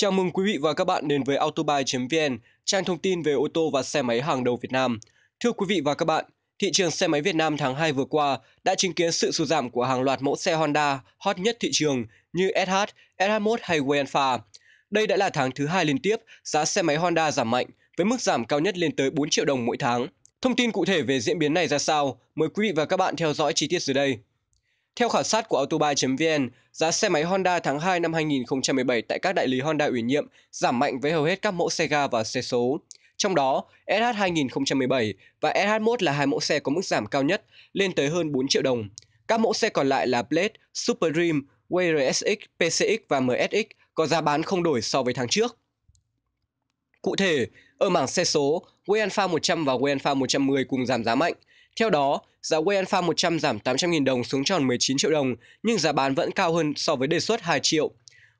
Chào mừng quý vị và các bạn đến với autobuy.vn, trang thông tin về ô tô và xe máy hàng đầu Việt Nam. Thưa quý vị và các bạn, thị trường xe máy Việt Nam tháng 2 vừa qua đã chứng kiến sự sụt giảm của hàng loạt mẫu xe Honda hot nhất thị trường như SH, SH1 hay Way Đây đã là tháng thứ hai liên tiếp giá xe máy Honda giảm mạnh với mức giảm cao nhất lên tới 4 triệu đồng mỗi tháng. Thông tin cụ thể về diễn biến này ra sao, mời quý vị và các bạn theo dõi chi tiết dưới đây. Theo khảo sát của autobuy.vn, giá xe máy Honda tháng 2 năm 2017 tại các đại lý Honda ủy nhiệm giảm mạnh với hầu hết các mẫu xe ga và xe số. Trong đó, SH 2017 và SH1 là hai mẫu xe có mức giảm cao nhất, lên tới hơn 4 triệu đồng. Các mẫu xe còn lại là Blade, Super Dream, WRSX, PCX và MSX có giá bán không đổi so với tháng trước. Cụ thể, ở mảng xe số, Way Alpha 100 và Way Alpha 110 cùng giảm giá mạnh, theo đó, giá Way Alpha 100 giảm 800.000 đồng xuống tròn 19 triệu đồng, nhưng giá bán vẫn cao hơn so với đề xuất 2 triệu.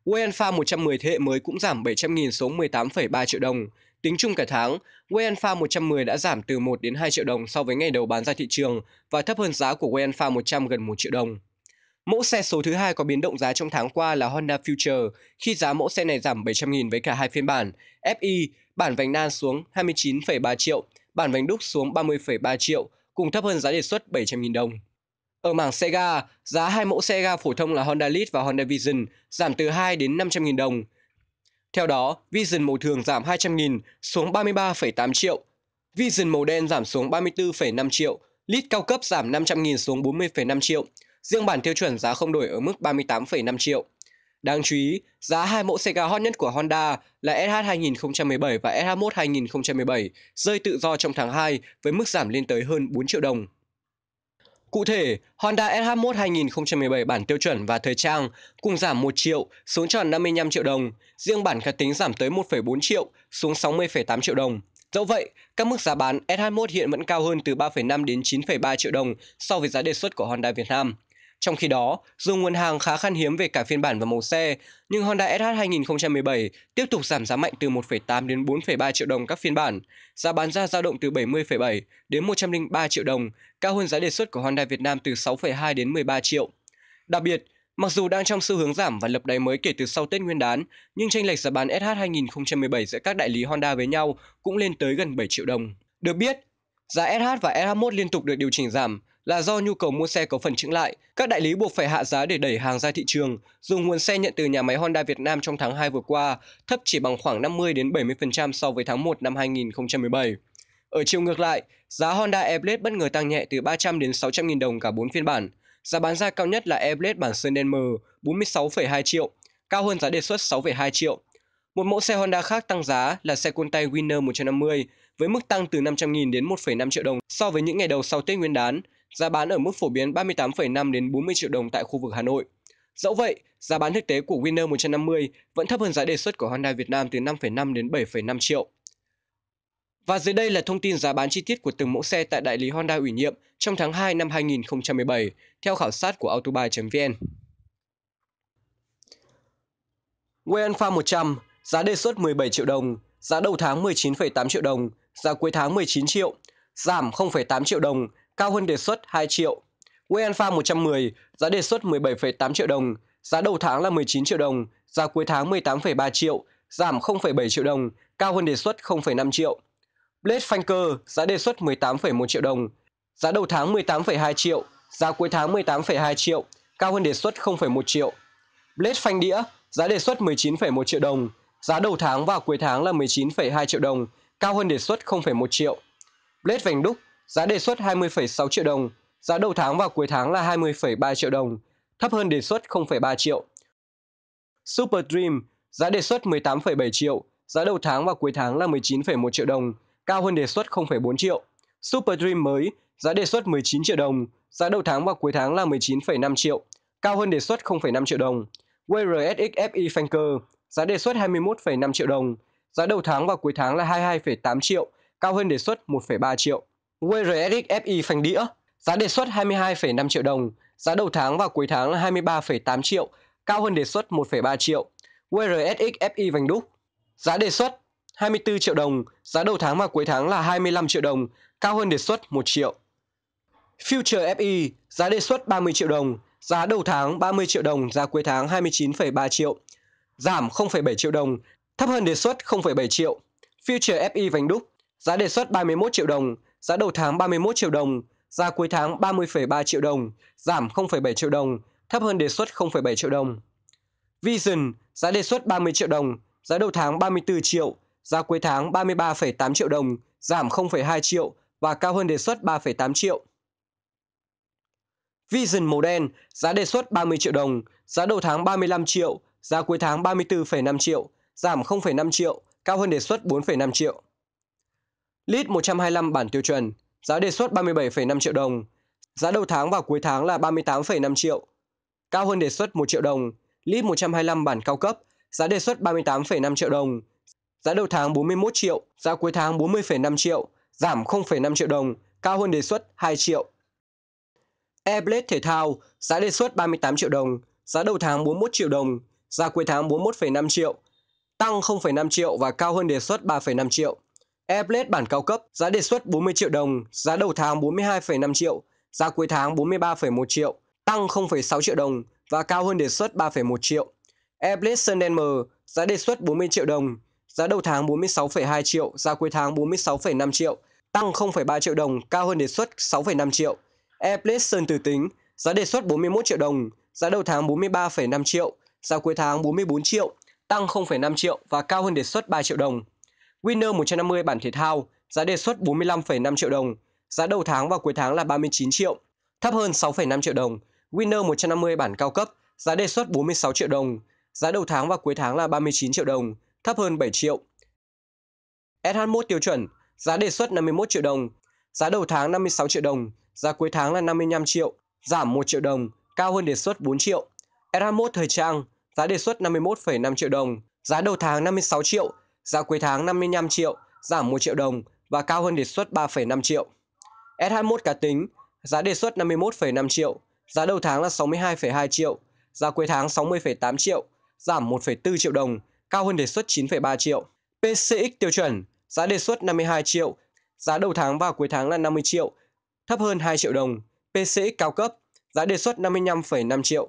Way Alpha 110 thế hệ mới cũng giảm 700.000 xuống 18,3 triệu đồng. Tính chung cả tháng, Way Alpha 110 đã giảm từ 1 đến 2 triệu đồng so với ngày đầu bán ra thị trường và thấp hơn giá của Way Alpha 100 gần 1 triệu đồng. Mẫu xe số thứ hai có biến động giá trong tháng qua là Honda Future, khi giá mẫu xe này giảm 700.000 với cả hai phiên bản, FI, e, bản vành nan xuống 29,3 triệu, bản vành đúc xuống 30,3 triệu cùng thấp hơn giá đề xuất 700.000 đồng. Ở mảng xe ga, giá hai mẫu xe ga phổ thông là Honda Lead và Honda Vision giảm từ 2 đến 500.000 đồng. Theo đó, Vision màu thường giảm 200.000 xuống 33,8 triệu, Vision màu đen giảm xuống 34,5 triệu, Lead cao cấp giảm 500.000 xuống 40,5 triệu. Riêng bản tiêu chuẩn giá không đổi ở mức 38,5 triệu. Đáng chú ý, giá hai mẫu xe ga hot nhất của Honda là SH 2017 và SH1 2017 rơi tự do trong tháng 2 với mức giảm lên tới hơn 4 triệu đồng. Cụ thể, Honda SH1 2017 bản tiêu chuẩn và thời trang cùng giảm 1 triệu xuống tròn 55 triệu đồng, riêng bản khả tính giảm tới 1,4 triệu xuống 60,8 triệu đồng. Dẫu vậy, các mức giá bán SH1 hiện vẫn cao hơn từ 3,5 đến 9,3 triệu đồng so với giá đề xuất của Honda Việt Nam. Trong khi đó, dù nguồn hàng khá khan hiếm về cả phiên bản và màu xe, nhưng Honda SH 2017 tiếp tục giảm giá mạnh từ 1,8 đến 4,3 triệu đồng các phiên bản. Giá bán ra dao động từ 70,7 đến 103 triệu đồng, cao hơn giá đề xuất của Honda Việt Nam từ 6,2 đến 13 triệu. Đặc biệt, Mặc dù đang trong xu hướng giảm và lập đáy mới kể từ sau Tết Nguyên đán, nhưng tranh lệch giá bán SH 2017 giữa các đại lý Honda với nhau cũng lên tới gần 7 triệu đồng. Được biết, giá SH và SH1 liên tục được điều chỉnh giảm, là do nhu cầu mua xe có phần chững lại, các đại lý buộc phải hạ giá để đẩy hàng ra thị trường, dù nguồn xe nhận từ nhà máy Honda Việt Nam trong tháng 2 vừa qua thấp chỉ bằng khoảng 50 đến 70% so với tháng 1 năm 2017. Ở chiều ngược lại, giá Honda e Airblade bất ngờ tăng nhẹ từ 300 đến 600 nghìn đồng cả 4 phiên bản. Giá bán ra cao nhất là e Airblade bản sơn đen mờ 46,2 triệu, cao hơn giá đề xuất 6,2 triệu. Một mẫu xe Honda khác tăng giá là xe côn tay Winner 150 với mức tăng từ 500.000 đến 1,5 triệu đồng so với những ngày đầu sau Tết Nguyên đán giá bán ở mức phổ biến 38,5 đến 40 triệu đồng tại khu vực Hà Nội. Dẫu vậy, giá bán thực tế của Winner 150 vẫn thấp hơn giá đề xuất của Honda Việt Nam từ 5,5 đến 7,5 triệu. Và dưới đây là thông tin giá bán chi tiết của từng mẫu xe tại đại lý Honda ủy nhiệm trong tháng 2 năm 2017 theo khảo sát của autobuy.vn. Way Alpha 100, giá đề xuất 17 triệu đồng, giá đầu tháng 19,8 triệu đồng, giá cuối tháng 19 triệu, giảm 0,8 triệu đồng cao hơn đề xuất 2 triệu. Way Alpha 110 giá đề xuất 17,8 triệu đồng, giá đầu tháng là 19 triệu đồng, giá cuối tháng 18,3 triệu, giảm 0,7 triệu đồng, cao hơn đề xuất 0,5 triệu. Blade Fanker giá đề xuất 18,1 triệu đồng, giá đầu tháng 18,2 triệu, giá cuối tháng 18,2 triệu, cao hơn đề xuất 0,1 triệu. Blade Phanh Đĩa giá đề xuất 19,1 triệu đồng, giá đầu tháng và cuối tháng là 19,2 triệu đồng, cao hơn đề xuất 0,1 triệu. Blade Vành Đúc Giá đề xuất 20,6 triệu đồng, giá đầu tháng và cuối tháng là 20,3 triệu đồng, thấp hơn đề xuất 0,3 triệu. Super Dream, giá đề xuất 18,7 triệu, giá đầu tháng và cuối tháng là 19,1 triệu đồng, cao hơn đề xuất 0,4 triệu. Super Dream mới, giá đề xuất 19 triệu đồng, giá đầu tháng và cuối tháng là 19,5 triệu, cao hơn đề xuất 0,5 triệu đồng. WRSX FI Fanker, giá đề xuất 21,5 triệu đồng, giá đầu tháng và cuối tháng là 22,8 triệu, cao hơn đề xuất 1,3 triệu. WRX FI e phanh đĩa, giá đề xuất 22,5 triệu đồng, giá đầu tháng và cuối tháng là 23,8 triệu, cao hơn đề xuất 1,3 triệu. WRSX FI vành đúc, giá đề xuất 24 triệu đồng, giá đầu tháng và cuối tháng là 25 triệu đồng, cao hơn đề xuất 1 triệu. Future FI, e, giá đề xuất 30 triệu đồng, giá đầu tháng 30 triệu đồng, giá cuối tháng 29,3 triệu, giảm 0,7 triệu đồng, thấp hơn đề xuất 0,7 triệu. Future FI vành e đúc, giá đề xuất 31 triệu đồng, Giá đầu tháng 31 triệu đồng, giá cuối tháng 30,3 triệu đồng, giảm 0,7 triệu đồng, thấp hơn đề xuất 0,7 triệu đồng. Vision, giá đề xuất 30 triệu đồng, giá đầu tháng 34 triệu, giá cuối tháng 33,8 triệu đồng, giảm 0,2 triệu và cao hơn đề xuất 3,8 triệu. Vision màu đen, giá đề xuất 30 triệu đồng, giá đầu tháng 35 triệu, giá cuối tháng 34,5 triệu, giảm 0,5 triệu, cao hơn đề xuất 4,5 triệu. Lít 125 bản tiêu chuẩn, giá đề xuất 37,5 triệu đồng, giá đầu tháng và cuối tháng là 38,5 triệu. Cao hơn đề xuất 1 triệu đồng, lít 125 bản cao cấp, giá đề xuất 38,5 triệu đồng, giá đầu tháng 41 triệu, giá cuối tháng 40,5 triệu, giảm 0,5 triệu đồng, cao hơn đề xuất 2 triệu. Airblade thể thao, giá đề xuất 38 triệu đồng, giá đầu tháng 41 triệu đồng, giá cuối tháng 41,5 triệu, tăng 0,5 triệu và cao hơn đề xuất 3,5 triệu. Airblade bản cao cấp, giá đề xuất 40 triệu đồng, giá đầu tháng 42,5 triệu, giá cuối tháng 43,1 triệu, tăng 0,6 triệu đồng và cao hơn đề xuất 3,1 triệu. Airblade đen M, giá đề xuất 40 triệu đồng, giá đầu tháng 46,2 triệu, giá cuối tháng 46,5 triệu, tăng 0,3 triệu đồng, cao hơn đề xuất 6,5 triệu. Airblade Sơn Tử Tính, giá đề xuất 41 triệu đồng, giá đầu tháng 43,5 triệu, giá cuối tháng 44 triệu, tăng 0,5 triệu và cao hơn đề xuất 3 triệu đồng. Winner 150 bản thể thao, giá đề xuất 45,5 triệu đồng, giá đầu tháng và cuối tháng là 39 triệu, thấp hơn 6,5 triệu đồng. Winner 150 bản cao cấp, giá đề xuất 46 triệu đồng, giá đầu tháng và cuối tháng là 39 triệu đồng, thấp hơn 7 triệu. SH1 tiêu chuẩn, giá đề xuất 51 triệu đồng, giá đầu tháng 56 triệu đồng, giá cuối tháng là 55 triệu, giảm 1 triệu đồng, cao hơn đề xuất 4 triệu. SH1 thời trang, giá đề xuất 51,5 triệu đồng, giá đầu tháng 56 triệu, giá cuối tháng 55 triệu, giảm 1 triệu đồng và cao hơn đề xuất 3,5 triệu. S21 cá tính, giá đề xuất 51,5 triệu, giá đầu tháng là 62,2 triệu, giá cuối tháng 60,8 triệu, giảm 1,4 triệu đồng, cao hơn đề xuất 9,3 triệu. PCX tiêu chuẩn, giá đề xuất 52 triệu, giá đầu tháng và cuối tháng là 50 triệu, thấp hơn 2 triệu đồng. PCX cao cấp, giá đề xuất 55,5 triệu,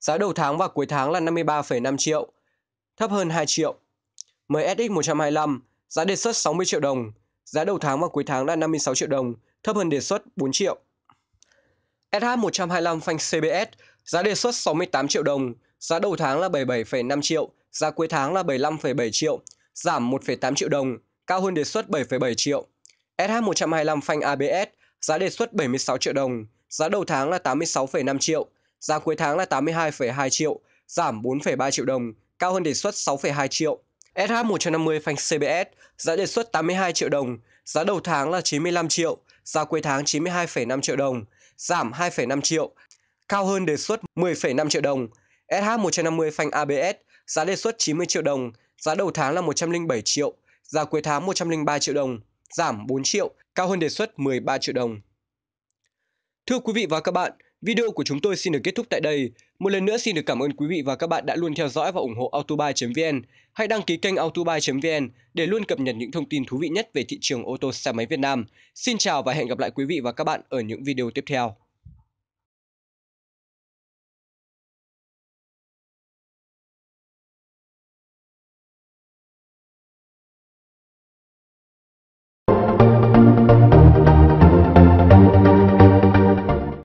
giá đầu tháng và cuối tháng là 53,5 triệu, thấp hơn 2 triệu. MSX125, giá đề xuất 60 triệu đồng, giá đầu tháng và cuối tháng là 56 triệu đồng, thấp hơn đề xuất 4 triệu. SH125 phanh CBS, giá đề xuất 68 triệu đồng, giá đầu tháng là 77,5 triệu, giá cuối tháng là 75,7 triệu, giảm 1,8 triệu đồng, cao hơn đề xuất 7,7 triệu. SH125 phanh ABS, giá đề xuất 76 triệu đồng, giá đầu tháng là 86,5 triệu, giá cuối tháng là 82,2 triệu, giảm 4,3 triệu đồng, cao hơn đề xuất 6,2 triệu. SH150 phanh CBS giá đề xuất 82 triệu đồng, giá đầu tháng là 95 triệu, giá cuối tháng 92,5 triệu đồng, giảm 2,5 triệu, cao hơn đề xuất 10,5 triệu đồng. SH150 phanh ABS giá đề xuất 90 triệu đồng, giá đầu tháng là 107 triệu, giá cuối tháng 103 triệu đồng, giảm 4 triệu, cao hơn đề xuất 13 triệu đồng. Thưa quý vị và các bạn, Video của chúng tôi xin được kết thúc tại đây. Một lần nữa xin được cảm ơn quý vị và các bạn đã luôn theo dõi và ủng hộ autobuy.vn. Hãy đăng ký kênh autobuy.vn để luôn cập nhật những thông tin thú vị nhất về thị trường ô tô xe máy Việt Nam. Xin chào và hẹn gặp lại quý vị và các bạn ở những video tiếp theo.